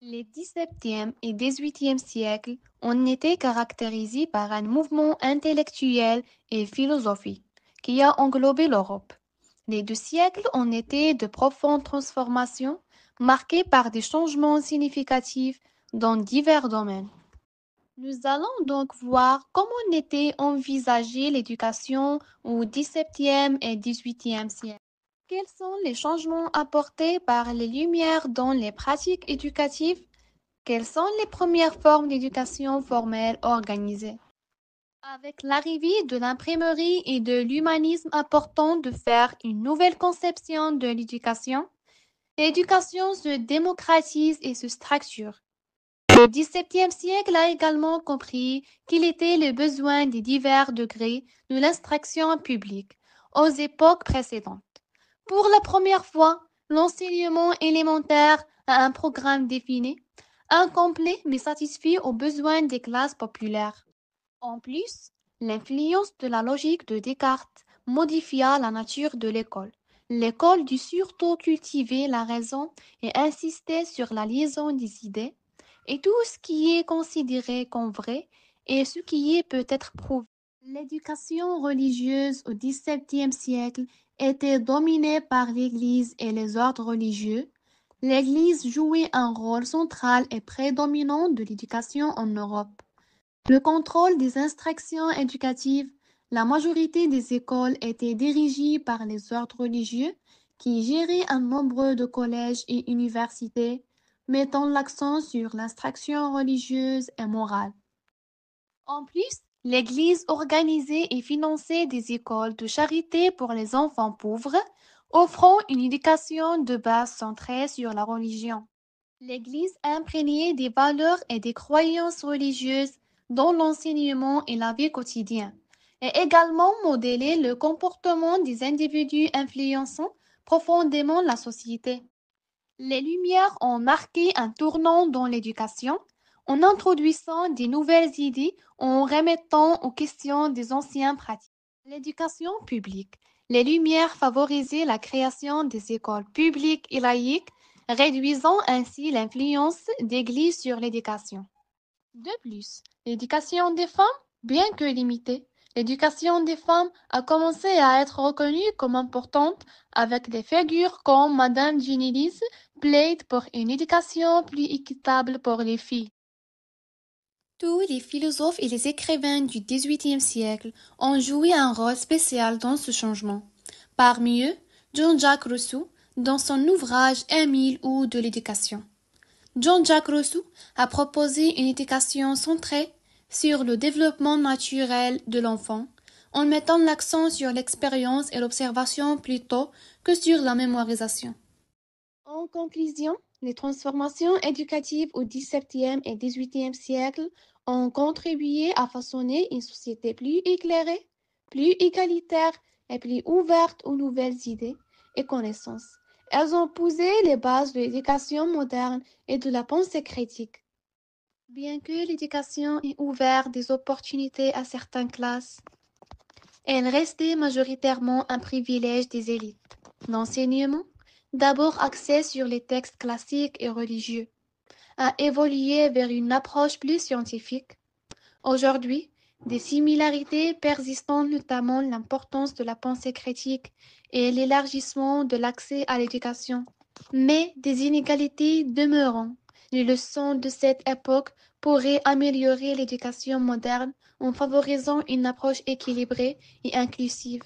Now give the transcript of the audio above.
Les 17e et 18 huitième siècles ont été caractérisés par un mouvement intellectuel et philosophique qui a englobé l'Europe. Les deux siècles ont été de profondes transformations marquées par des changements significatifs dans divers domaines. Nous allons donc voir comment était envisagée l'éducation au 17e et XVIIIe siècle. Quels sont les changements apportés par les Lumières dans les pratiques éducatives Quelles sont les premières formes d'éducation formelle organisées Avec l'arrivée de l'imprimerie et de l'humanisme important de faire une nouvelle conception de l'éducation, l'éducation se démocratise et se structure. Le XVIIe siècle a également compris qu'il était le besoin des divers degrés de l'instruction publique aux époques précédentes pour la première fois l'enseignement élémentaire a un programme défini, incomplet mais satisfait aux besoins des classes populaires. En plus, l'influence de la logique de Descartes modifia la nature de l'école. L'école dut surtout cultiver la raison et insister sur la liaison des idées, et tout ce qui est considéré comme vrai et ce qui est peut-être prouvé. L'éducation religieuse au XVIIe siècle était dominée par l'Église et les ordres religieux. L'Église jouait un rôle central et prédominant de l'éducation en Europe. Le contrôle des instructions éducatives, la majorité des écoles étaient dirigées par les ordres religieux qui géraient un nombre de collèges et universités, mettant l'accent sur l'instruction religieuse et morale. En plus, l'Église organisait et finançait des écoles de charité pour les enfants pauvres, offrant une éducation de base centrée sur la religion. L'Église imprégnait des valeurs et des croyances religieuses dans l'enseignement et la vie quotidienne, et également modélait le comportement des individus influençant profondément la société. Les Lumières ont marqué un tournant dans l'éducation, en introduisant des nouvelles idées, en remettant en question des anciennes pratiques. L'éducation publique. Les Lumières favorisaient la création des écoles publiques et laïques, réduisant ainsi l'influence d'Église sur l'éducation. De plus, l'éducation des femmes, bien que limitée, l'éducation des femmes a commencé à être reconnue comme importante avec des figures comme Madame Genilis plaide pour une éducation plus équitable pour les filles. Tous les philosophes et les écrivains du XVIIIe siècle ont joué un rôle spécial dans ce changement. Parmi eux, Jean-Jacques Rousseau, dans son ouvrage Émile ou de l'éducation. John jacques Rousseau a proposé une éducation centrée sur le développement naturel de l'enfant, en mettant l'accent sur l'expérience et l'observation plutôt que sur la mémorisation. En conclusion, les transformations éducatives au XVIIe et XVIIIe siècle ont contribué à façonner une société plus éclairée, plus égalitaire et plus ouverte aux nouvelles idées et connaissances. Elles ont posé les bases de l'éducation moderne et de la pensée critique. Bien que l'éducation ait ouvert des opportunités à certaines classes, elle restait majoritairement un privilège des élites. L'enseignement d'abord axée sur les textes classiques et religieux, a évolué vers une approche plus scientifique. Aujourd'hui, des similarités persistent notamment l'importance de la pensée critique et l'élargissement de l'accès à l'éducation, mais des inégalités demeurant. Les leçons de cette époque pourraient améliorer l'éducation moderne en favorisant une approche équilibrée et inclusive.